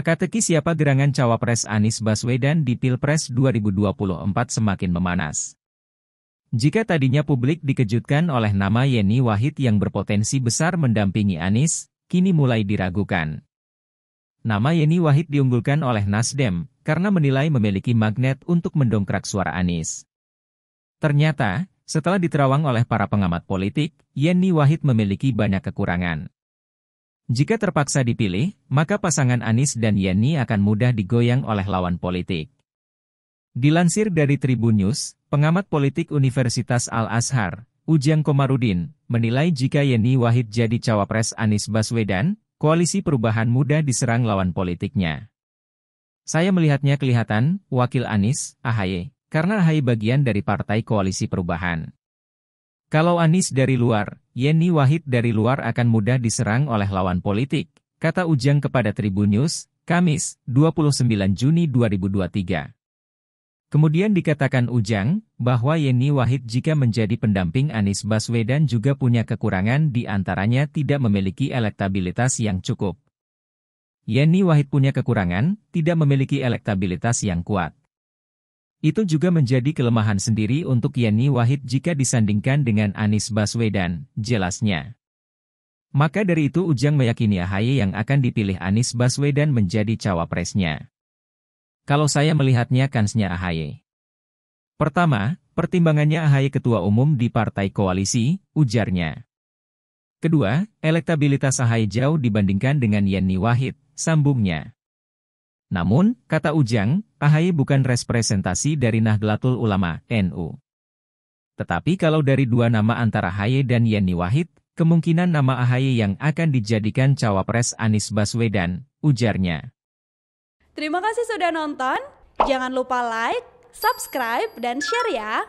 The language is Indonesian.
Teka-teki siapa gerangan cawapres Anies Baswedan di Pilpres 2024 semakin memanas. Jika tadinya publik dikejutkan oleh nama Yeni Wahid yang berpotensi besar mendampingi Anies, kini mulai diragukan. Nama Yeni Wahid diunggulkan oleh Nasdem, karena menilai memiliki magnet untuk mendongkrak suara Anies. Ternyata, setelah diterawang oleh para pengamat politik, Yeni Wahid memiliki banyak kekurangan. Jika terpaksa dipilih, maka pasangan Anies dan Yeni akan mudah digoyang oleh lawan politik. Dilansir dari Tribun News, pengamat politik Universitas Al-Azhar, Ujang Komarudin, menilai jika Yeni Wahid jadi cawapres Anies Baswedan, koalisi perubahan mudah diserang lawan politiknya. Saya melihatnya kelihatan, wakil Anies, AHY, karena AHY bagian dari partai koalisi perubahan. Kalau Anies dari luar, Yeni Wahid dari luar akan mudah diserang oleh lawan politik, kata Ujang kepada Tribun News, Kamis, 29 Juni 2023. Kemudian dikatakan Ujang, bahwa Yeni Wahid jika menjadi pendamping Anies Baswedan juga punya kekurangan di antaranya tidak memiliki elektabilitas yang cukup. Yeni Wahid punya kekurangan, tidak memiliki elektabilitas yang kuat. Itu juga menjadi kelemahan sendiri untuk Yani Wahid jika disandingkan dengan Anies Baswedan, jelasnya. Maka dari itu Ujang meyakini AHY yang akan dipilih Anies Baswedan menjadi cawapresnya. Kalau saya melihatnya kansnya AHY. Pertama, pertimbangannya AHY ketua umum di partai koalisi, ujarnya. Kedua, elektabilitas AHY jauh dibandingkan dengan Yani Wahid, sambungnya. Namun, kata Ujang, Ahaye bukan representasi dari Nahdlatul Ulama, NU. Tetapi kalau dari dua nama antara Ahaye dan Yeni Wahid, kemungkinan nama Ahaye yang akan dijadikan cawapres Anies Baswedan, ujarnya. Terima kasih sudah nonton, jangan lupa like, subscribe, dan share ya!